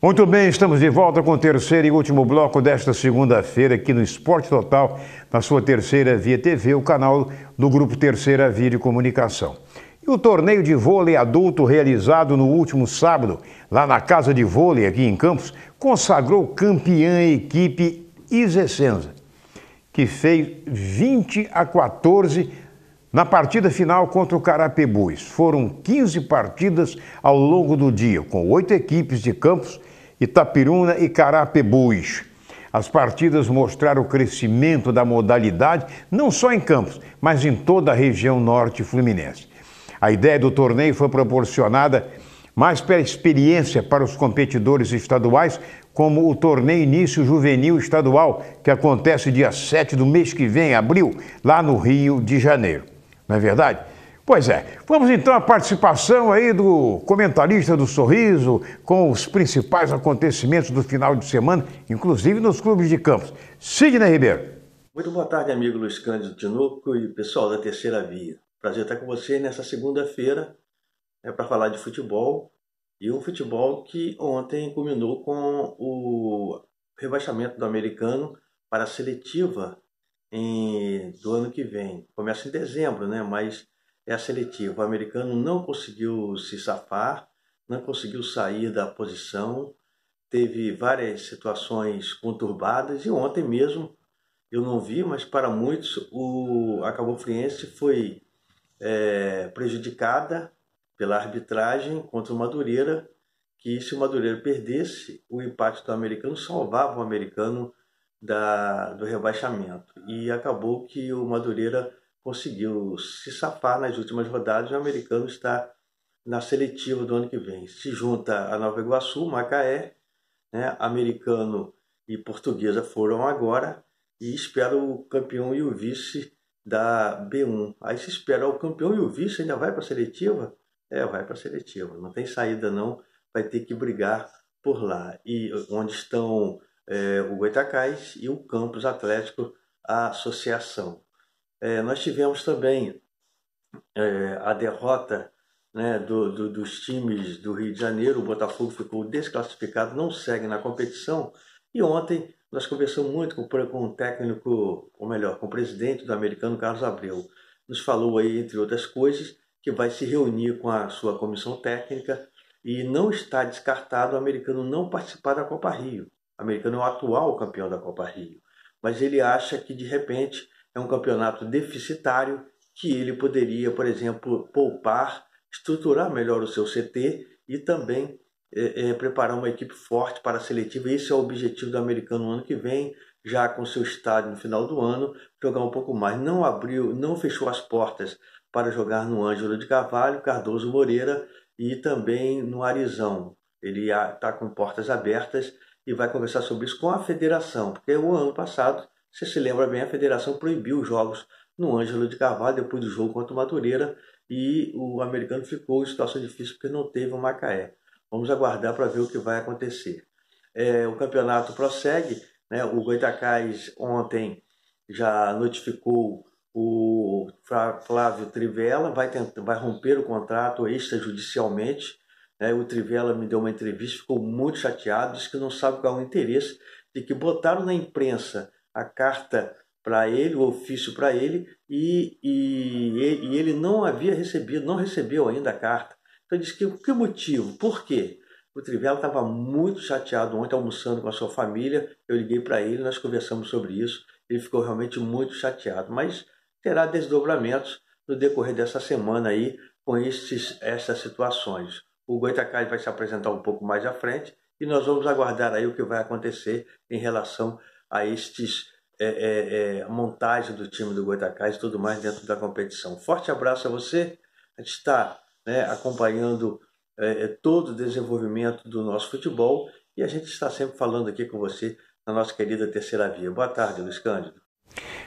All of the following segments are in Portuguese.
Muito bem, estamos de volta com o terceiro e último bloco desta segunda-feira aqui no Esporte Total, na sua terceira Via TV, o canal do Grupo Terceira Via de Comunicação. E o torneio de vôlei adulto realizado no último sábado, lá na Casa de Vôlei, aqui em Campos, consagrou campeã a equipe Izecenza, que fez 20 a 14 na partida final contra o Carapebus, foram 15 partidas ao longo do dia, com oito equipes de campos, Itapiruna e Carapebus. As partidas mostraram o crescimento da modalidade, não só em Campos, mas em toda a região norte fluminense. A ideia do torneio foi proporcionada mais pela experiência para os competidores estaduais, como o Torneio Início Juvenil Estadual, que acontece dia 7 do mês que vem, abril, lá no Rio de Janeiro não é verdade? Pois é, vamos então à participação aí do comentarista do Sorriso com os principais acontecimentos do final de semana, inclusive nos clubes de campos. Sidney Ribeiro. Muito boa tarde, amigo Luiz Cândido Tinoco e pessoal da Terceira Via. Prazer estar com vocês nessa segunda-feira né, para falar de futebol e um futebol que ontem culminou com o rebaixamento do americano para a seletiva em, do ano que vem. Começa em dezembro, né? mas é seletivo. O americano não conseguiu se safar, não conseguiu sair da posição, teve várias situações conturbadas e ontem mesmo eu não vi, mas para muitos o, a Cabo Friense foi é, prejudicada pela arbitragem contra o Madureira, que se o Madureira perdesse, o empate do americano salvava o americano da, do rebaixamento. E acabou que o Madureira conseguiu se safar nas últimas rodadas e o americano está na seletiva do ano que vem. Se junta a Nova Iguaçu, Macaé, né, americano e portuguesa foram agora e espera o campeão e o vice da B1. Aí se esperar o campeão e o vice ainda vai para a seletiva? É, vai para a seletiva. Não tem saída não, vai ter que brigar por lá. E onde estão é, o Goitacás e o Campus Atlético a Associação. É, nós tivemos também é, a derrota né, do, do, dos times do Rio de Janeiro, o Botafogo ficou desclassificado, não segue na competição. E ontem nós conversamos muito com, com o técnico, ou melhor, com o presidente do americano, Carlos Abreu. Nos falou aí, entre outras coisas, que vai se reunir com a sua comissão técnica e não está descartado o americano não participar da Copa Rio. Americano é o atual campeão da Copa Rio, mas ele acha que de repente é um campeonato deficitário que ele poderia, por exemplo, poupar, estruturar melhor o seu CT e também é, é, preparar uma equipe forte para a seletiva. Esse é o objetivo do americano no ano que vem, já com seu estádio no final do ano, jogar um pouco mais. Não abriu, não fechou as portas para jogar no Ângelo de Carvalho, Cardoso Moreira e também no Arizão. Ele está com portas abertas e vai conversar sobre isso com a federação, porque o ano passado, você se lembra bem, a federação proibiu os jogos no Ângelo de Carvalho depois do jogo contra o Madureira e o americano ficou em situação difícil porque não teve o Macaé. Vamos aguardar para ver o que vai acontecer. É, o campeonato prossegue, né? o Goitacás ontem já notificou o Flávio Trivela, vai, tentar, vai romper o contrato extrajudicialmente né, o Trivela me deu uma entrevista, ficou muito chateado, disse que não sabe qual é o interesse de que botaram na imprensa a carta para ele, o ofício para ele, e, e, e, ele não havia recebido, não recebeu ainda a carta. Então ele disse que o que motivo, por quê? O Trivela estava muito chateado ontem almoçando com a sua família. Eu liguei para ele, nós conversamos sobre isso. Ele ficou realmente muito chateado, mas terá desdobramentos no decorrer dessa semana aí com estes, essas situações. O Goitacazes vai se apresentar um pouco mais à frente e nós vamos aguardar aí o que vai acontecer em relação a estes é, é, é, montagem do time do Goitacás e tudo mais dentro da competição. Forte abraço a você. A gente está né, acompanhando é, é, todo o desenvolvimento do nosso futebol e a gente está sempre falando aqui com você na nossa querida Terceira Via. Boa tarde, Luiz Cândido.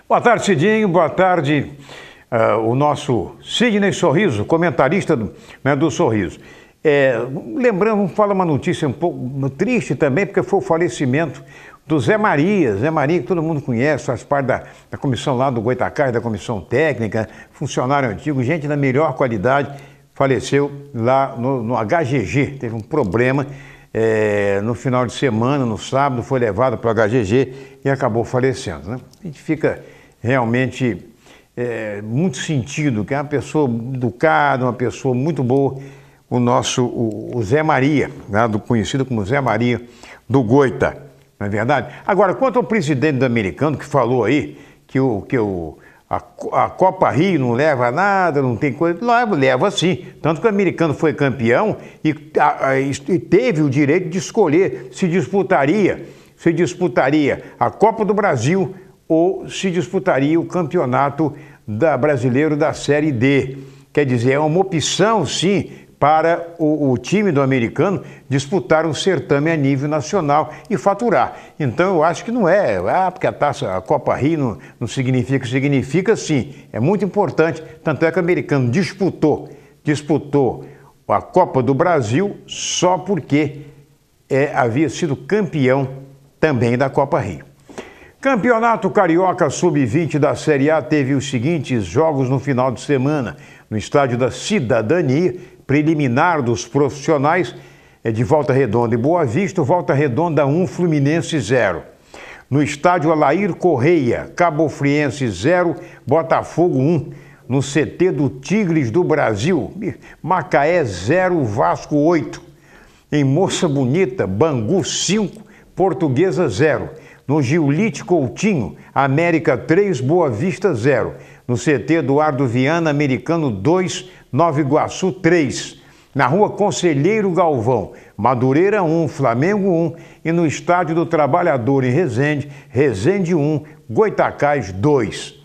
Boa tarde, Cidinho. Boa tarde, uh, o nosso Sidney Sorriso, comentarista do, né, do Sorriso. É, lembrando, fala uma notícia um pouco triste também, porque foi o falecimento do Zé Maria. Zé Maria, que todo mundo conhece, faz parte da, da comissão lá do Goitacás, da comissão técnica, funcionário antigo, gente da melhor qualidade, faleceu lá no, no HGG. Teve um problema é, no final de semana, no sábado, foi levado para o HGG e acabou falecendo. Né? A gente fica realmente é, muito sentido que é uma pessoa educada, uma pessoa muito boa o nosso o, o Zé Maria, né, do, conhecido como Zé Maria do Goita, não é verdade? Agora, quanto ao presidente do americano que falou aí que, o, que o, a, a Copa Rio não leva a nada, não tem coisa. Leva, leva sim. Tanto que o americano foi campeão e, a, a, e teve o direito de escolher se disputaria, se disputaria a Copa do Brasil ou se disputaria o campeonato da, brasileiro da Série D. Quer dizer, é uma opção, sim, para o, o, time do americano disputar um certame a nível nacional e faturar. Então eu acho que não é, ah, porque a taça, a Copa Rio não, não significa, significa sim, é muito importante. Tanto é que o americano disputou, disputou a Copa do Brasil só porque é, havia sido campeão também da Copa Rio. Campeonato Carioca Sub-20 da Série A teve os seguintes jogos no final de semana no Estádio da Cidadania, preliminar dos profissionais é de Volta Redonda e Boa Vista, Volta Redonda 1, Fluminense 0. No estádio Alair Correia, Cabo Friense 0, Botafogo 1. No CT do Tigres do Brasil, Macaé 0, Vasco 8. Em Moça Bonita, Bangu 5, Portuguesa 0. No Giulite Coutinho, América 3, Boa Vista 0 no CT Eduardo Viana, Americano 2, Nova Iguaçu 3. Na rua Conselheiro Galvão, Madureira 1, Flamengo 1 e no Estádio do Trabalhador em Resende, Resende 1, Goitacás 2.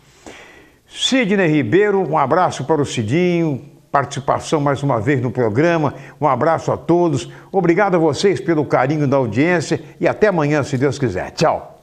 Sidney Ribeiro, um abraço para o Cidinho, participação mais uma vez no programa. Um abraço a todos. Obrigado a vocês pelo carinho da audiência e até amanhã, se Deus quiser. Tchau.